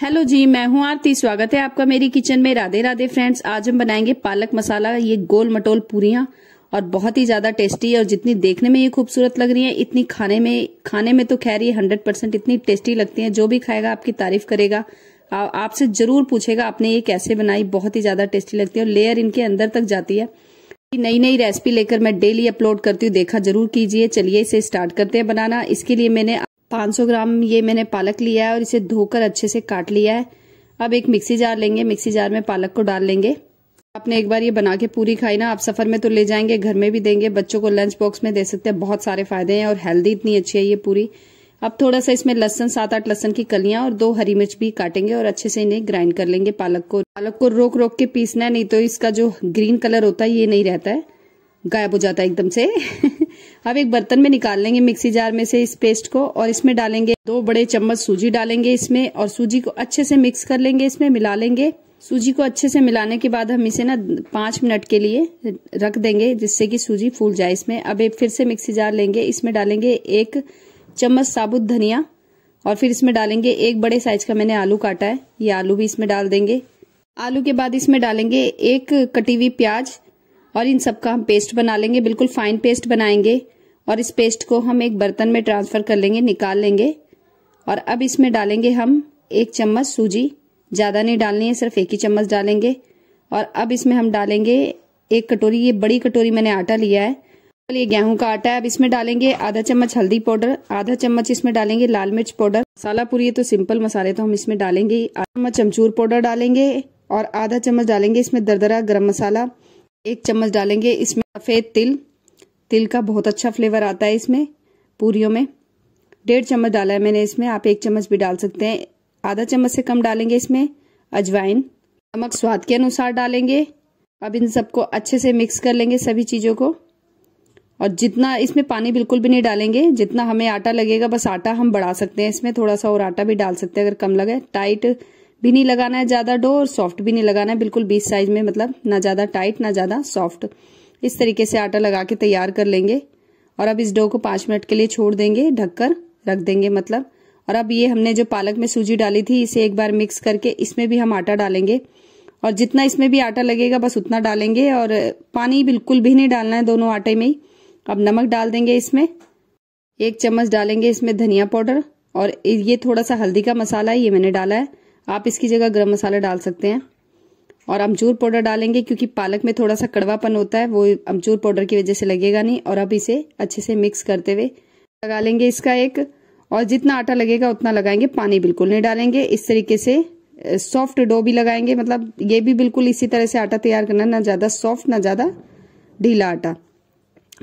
hello जी मैं हूं आरती स्वागत है आपका मेरी किचन में राधे राधे फ्रेंड्स आज हम बनाएंगे पालक मसाला ये गोल मटोल पूरियां और बहुत ही ज्यादा टेस्टी है और जितनी देखने में ये खूबसूरत लग रही है इतनी खाने में खाने में तो खैर ये हंड्रेड परसेंट इतनी टेस्टी लगती है जो भी खाएगा आपकी तारीफ करेगा आपसे जरूर पूछेगा आपने ये कैसे बनाई बहुत ही ज्यादा टेस्टी लगती है और लेयर इनके अंदर तक जाती है नई नई रेसिपी लेकर मैं डेली अपलोड करती हूँ देखा जरूर कीजिए चलिए इसे स्टार्ट करते हैं बनाना इसके लिए मैंने 500 ग्राम ये मैंने पालक लिया है और इसे धोकर अच्छे से काट लिया है अब एक मिक्सी जार लेंगे मिक्सी जार में पालक को डाल लेंगे आपने एक बार ये बना के पूरी खाई ना आप सफर में तो ले जाएंगे घर में भी देंगे बच्चों को लंच बॉक्स में दे सकते हैं बहुत सारे फायदे हैं और हेल्दी इतनी अच्छी है ये पूरी अब थोड़ा सा इसमें लहसन सात आठ लहसन की कलियां और दो हरी मिर्च भी काटेंगे और अच्छे से इन्हें ग्राइंड कर लेंगे पालक को पालक को रोक रोक के पीसना है नहीं तो इसका जो ग्रीन कलर होता है ये नहीं रहता है गायब हो जाता है एकदम से अब एक बर्तन में निकाल लेंगे मिक्सी जार में से इस पेस्ट को और इसमें डालेंगे दो बड़े चम्मच सूजी डालेंगे इसमें और सूजी को अच्छे से मिक्स कर लेंगे इसमें मिला लेंगे सूजी को अच्छे से मिलाने के बाद हम इसे ना पांच मिनट के लिए रख देंगे जिससे कि सूजी फूल जाए इसमें अब एक फिर से मिक्सी जार लेंगे इसमें डालेंगे एक चम्मच साबुत धनिया और फिर इसमें डालेंगे एक बड़े साइज का मैंने आलू काटा है ये आलू भी इसमें डाल देंगे आलू के बाद इसमें डालेंगे एक कटी हुई प्याज और इन सब का हम पेस्ट बना लेंगे बिल्कुल फाइन पेस्ट बनाएंगे और इस पेस्ट को हम एक बर्तन में ट्रांसफ़र कर लेंगे निकाल लेंगे और अब इसमें डालेंगे हम एक चम्मच सूजी ज़्यादा नहीं डालनी है सिर्फ एक ही चम्मच डालेंगे और अब इसमें हम डालेंगे एक कटोरी ये बड़ी कटोरी मैंने आटा लिया है ये गेहूं का आटा है अब इसमें डालेंगे आधा चम्मच हल्दी पाउडर आधा चम्मच इसमें डालेंगे लाल मिर्च पाउडर मसाला पूरी तो सिंपल मसाले तो हम इसमें डालेंगे आधा चम्मच चमचूर पाउडर डालेंगे और आधा चम्मच डालेंगे इसमें दरदरा गरम मसाला एक चम्मच डालेंगे इसमें सफेद तिल तिल का बहुत अच्छा फ्लेवर आता है इसमें पूरियों में डेढ़ चम्मच डाला है मैंने इसमें आप एक चम्मच भी डाल सकते हैं आधा चम्मच से कम डालेंगे इसमें अजवाइन नमक स्वाद के अनुसार डालेंगे अब इन सबको अच्छे से मिक्स कर लेंगे सभी चीज़ों को और जितना इसमें पानी बिल्कुल भी नहीं डालेंगे जितना हमें आटा लगेगा बस आटा हम बढ़ा सकते हैं इसमें थोड़ा सा और आटा भी डाल सकते हैं अगर कम लगे टाइट भी नहीं लगाना है ज़्यादा डो और सॉफ्ट भी नहीं लगाना है बिल्कुल बीस साइज में मतलब ना ज़्यादा टाइट ना ज़्यादा सॉफ्ट इस तरीके से आटा लगा के तैयार कर लेंगे और अब इस डो को पाँच मिनट के लिए छोड़ देंगे ढककर रख देंगे मतलब और अब ये हमने जो पालक में सूजी डाली थी इसे एक बार मिक्स करके इसमें भी हम आटा डालेंगे और जितना इसमें भी आटा लगेगा बस उतना डालेंगे और पानी बिल्कुल भी नहीं डालना है दोनों आटे में ही अब नमक डाल देंगे इसमें एक चम्मच डालेंगे इसमें धनिया पाउडर और ये थोड़ा सा हल्दी का मसाला है ये मैंने डाला है आप इसकी जगह गर्म मसाला डाल सकते हैं और अमचूर पाउडर डालेंगे क्योंकि पालक में थोड़ा सा कड़वापन होता है वो अमचूर पाउडर की वजह से लगेगा नहीं और अब इसे अच्छे से मिक्स करते हुए लगा लेंगे इसका एक और जितना आटा लगेगा उतना लगाएंगे पानी बिल्कुल नहीं डालेंगे इस तरीके से सॉफ्ट डो भी लगाएंगे मतलब ये भी बिल्कुल इसी तरह से आटा तैयार करना ना ज़्यादा सॉफ्ट ना ज़्यादा ढीला आटा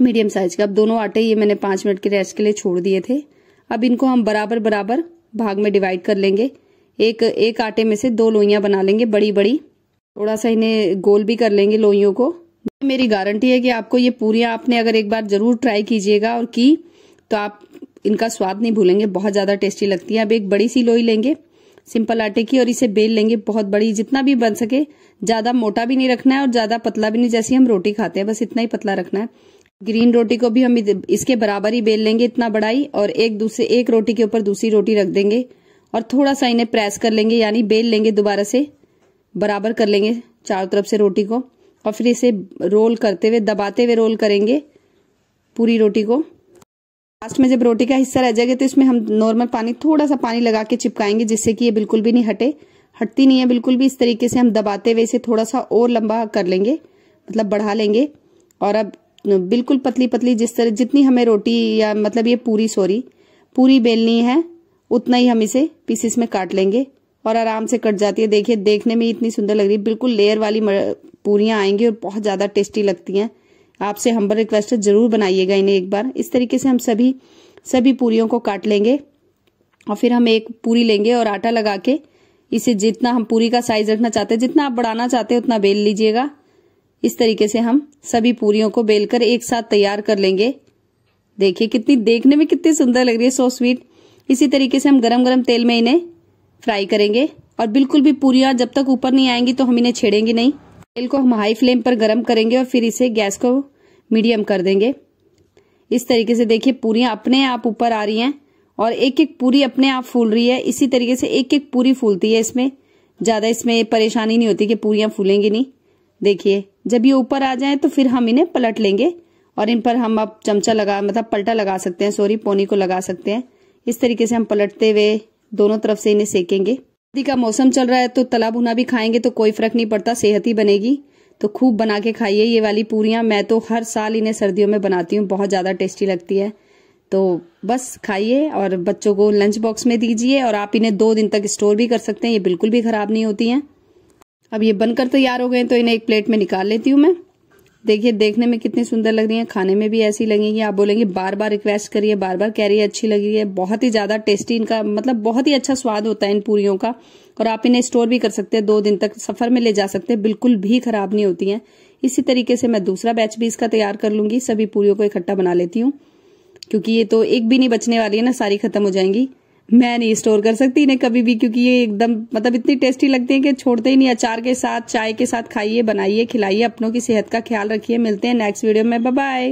मीडियम साइज का अब दोनों आटे ये मैंने पांच मिनट के रेस्ट के लिए छोड़ दिए थे अब इनको हम बराबर बराबर भाग में डिवाइड कर लेंगे एक एक आटे में से दो लोइयां बना लेंगे बड़ी बड़ी थोड़ा सा इन्हें गोल भी कर लेंगे लोइयों को मेरी गारंटी है कि आपको ये पूरी आपने अगर एक बार ज़रूर ट्राई कीजिएगा और की तो आप इनका स्वाद नहीं भूलेंगे बहुत ज़्यादा टेस्टी लगती है अब एक बड़ी सी लोई लेंगे सिंपल आटे की और इसे बेल लेंगे बहुत बड़ी जितना भी बन सके ज़्यादा मोटा भी नहीं रखना है और ज़्यादा पतला भी नहीं जैसी हम रोटी खाते हैं बस इतना ही पतला रखना है ग्रीन रोटी को भी हम इसके बराबर ही बेल लेंगे इतना बड़ा ही और एक दूसरे एक रोटी के ऊपर दूसरी रोटी रख देंगे और थोड़ा सा इन्हें प्रेस कर लेंगे यानी बेल लेंगे दोबारा से बराबर कर लेंगे चारों तरफ से रोटी को और फिर इसे रोल करते हुए दबाते हुए रोल करेंगे पूरी रोटी को लास्ट में जब रोटी का हिस्सा रह जाएगा तो इसमें हम नॉर्मल पानी थोड़ा सा पानी लगा के चिपकाएंगे जिससे कि ये बिल्कुल भी नहीं हटे हटती नहीं है बिल्कुल भी इस तरीके से हम दबाते हुए इसे थोड़ा सा और लंबा कर लेंगे मतलब बढ़ा लेंगे और अब बिल्कुल पतली पतली जिस तरह जितनी हमें रोटी या मतलब ये पूरी सॉरी पूरी बेलनी है उतना ही हम इसे पीसेस में काट लेंगे और आराम से कट जाती है देखिए देखने में इतनी सुंदर लग रही है बिल्कुल लेयर वाली पूरियाँ आएंगी और बहुत ज़्यादा टेस्टी लगती हैं आपसे हम्बर रिक्वेस्ट है ज़रूर बनाइएगा इन्हें एक बार इस तरीके से हम सभी सभी पूरियों को काट लेंगे और फिर हम एक पूरी लेंगे और आटा लगा के इसे जितना हम पूरी का साइज रखना चाहते हैं जितना आप बढ़ाना चाहते हैं उतना बेल लीजिएगा इस तरीके से हम सभी पूरियों को बेलकर एक साथ तैयार कर लेंगे देखिए कितनी देखने में कितनी सुंदर लग रही है सो स्वीट इसी तरीके से हम गरम गरम तेल में इन्हें फ्राई करेंगे और बिल्कुल भी पूरी जब तक ऊपर नहीं आएंगी तो हम इन्हें छेड़ेंगे नहीं तेल को हम हाई फ्लेम पर गर्म करेंगे और फिर इसे गैस को मीडियम कर देंगे इस तरीके से देखिए पूरी अपने आप ऊपर आ रही हैं और एक एक पूरी अपने आप फूल रही है इसी तरीके से एक एक पूरी फूलती है इसमें ज़्यादा इसमें परेशानी नहीं होती कि पूरी फूलेंगी नहीं देखिए जब ये ऊपर आ जाए तो फिर हम इन्हें पलट लेंगे और इन पर हम अब चमचा लगा मतलब पलटा लगा सकते हैं सॉरी पोनी को लगा सकते हैं इस तरीके से हम पलटते हुए दोनों तरफ से इन्हें सेकेंगे सर्दी का मौसम चल रहा है तो तला भुना भी खाएंगे तो कोई फर्क नहीं पड़ता सेहत ही बनेगी तो खूब बना के खाइए ये वाली पूरियां मैं तो हर साल इन्हें सर्दियों में बनाती हूँ बहुत ज़्यादा टेस्टी लगती है तो बस खाइए और बच्चों को लंच बॉक्स में दीजिए और आप इन्हें दो दिन तक स्टोर भी कर सकते हैं ये बिल्कुल भी ख़राब नहीं होती हैं अब ये बनकर तैयार हो गए तो इन्हें एक प्लेट में निकाल लेती हूँ मैं देखिए देखने में कितनी सुंदर लग रही है खाने में भी ऐसी लगेंगी आप बोलेंगे बार बार रिक्वेस्ट करिए बार बार कह रही है अच्छी लग रही है बहुत ही ज्यादा टेस्टी इनका मतलब बहुत ही अच्छा स्वाद होता है इन पूरियों का और आप इन्हें स्टोर भी कर सकते हैं दो दिन तक सफर में ले जा सकते हैं बिल्कुल भी खराब नहीं होती है इसी तरीके से मैं दूसरा बैच भी इसका तैयार कर लूंगी सभी पूरियों को इकट्ठा बना लेती हूँ क्योंकि ये तो एक भी नहीं बचने वाली है ना सारी खत्म हो जाएंगी मैं नहीं स्टोर कर सकती इन्हें कभी भी क्योंकि ये एकदम मतलब इतनी टेस्टी लगती है कि छोड़ते ही नहीं अचार के साथ चाय के साथ खाइए बनाइए खिलाइए अपनों की सेहत का ख्याल रखिए मिलते हैं नेक्स्ट वीडियो में बाय